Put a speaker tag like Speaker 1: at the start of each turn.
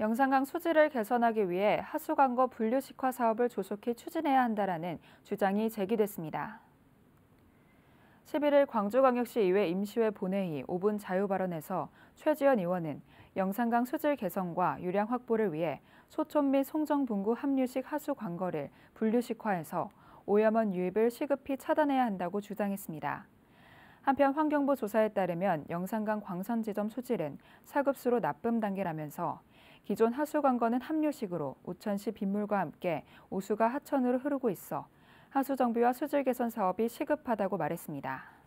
Speaker 1: 영산강 수질을 개선하기 위해 하수관거 분류식화 사업을 조속히 추진해야 한다는 주장이 제기됐습니다. 11일 광주광역시 의회 임시회 본회의 5분 자유발언에서 최지연 의원은 영산강 수질 개선과 유량 확보를 위해 소촌 및 송정분구 합류식 하수관거를 분류식화해서 오염원 유입을 시급히 차단해야 한다고 주장했습니다. 한편 환경부 조사에 따르면 영산강 광산 지점 수질은 4급수로 나쁨 단계라면서 기존 하수관건은 합류식으로 우천시 빗물과 함께 오수가 하천으로 흐르고 있어 하수정비와 수질 개선 사업이 시급하다고 말했습니다.